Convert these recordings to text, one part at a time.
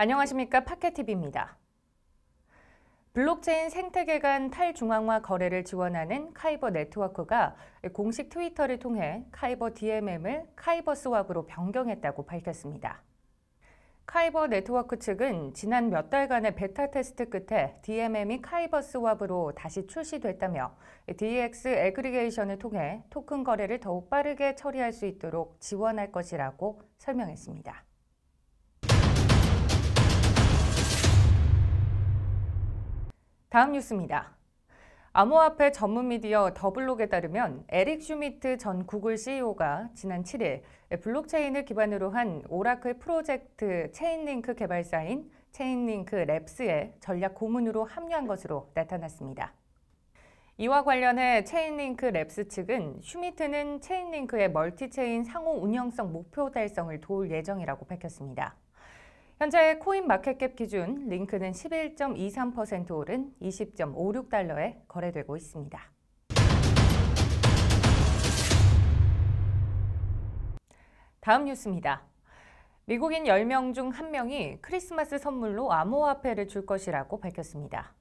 안녕하십니까 파켓TV입니다. 블록체인 생태계 간 탈중앙화 거래를 지원하는 카이버 네트워크가 공식 트위터를 통해 카이버 DMM을 카이버 스왑으로 변경했다고 밝혔습니다. 카이버 네트워크 측은 지난 몇 달간의 베타 테스트 끝에 DMM이 카이버 스왑으로 다시 출시됐다며 d x 애그리게이션을 통해 토큰 거래를 더욱 빠르게 처리할 수 있도록 지원할 것이라고 설명했습니다. 다음 뉴스입니다. 암호화폐 전문 미디어 더블록에 따르면 에릭 슈미트 전 구글 CEO가 지난 7일 블록체인을 기반으로 한 오라클 프로젝트 체인링크 개발사인 체인링크 랩스의 전략 고문으로 합류한 것으로 나타났습니다. 이와 관련해 체인링크 랩스 측은 슈미트는 체인링크의 멀티체인 상호 운영성 목표 달성을 도울 예정이라고 밝혔습니다. 현재 코인 마켓캡 기준 링크는 11.23% 오른 20.56달러에 거래되고 있습니다. 다음 뉴스입니다. 미국인 10명 중 1명이 크리스마스 선물로 암호화폐를 줄 것이라고 밝혔습니다.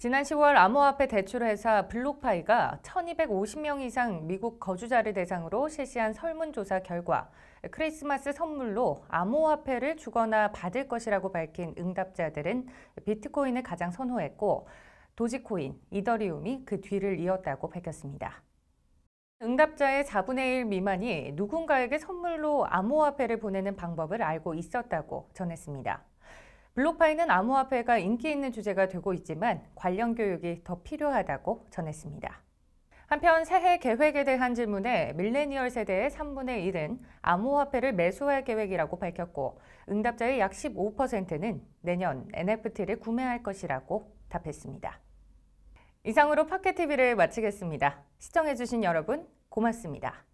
지난 10월 암호화폐 대출회사 블록파이가 1,250명 이상 미국 거주자를 대상으로 실시한 설문조사 결과 크리스마스 선물로 암호화폐를 주거나 받을 것이라고 밝힌 응답자들은 비트코인을 가장 선호했고 도지코인, 이더리움이 그 뒤를 이었다고 밝혔습니다. 응답자의 4분의 1 미만이 누군가에게 선물로 암호화폐를 보내는 방법을 알고 있었다고 전했습니다. 블록파이는 암호화폐가 인기 있는 주제가 되고 있지만 관련 교육이 더 필요하다고 전했습니다. 한편 새해 계획에 대한 질문에 밀레니얼 세대의 3분의 1은 암호화폐를 매수할 계획이라고 밝혔고 응답자의 약 15%는 내년 NFT를 구매할 것이라고 답했습니다. 이상으로 파켓TV를 마치겠습니다. 시청해주신 여러분 고맙습니다.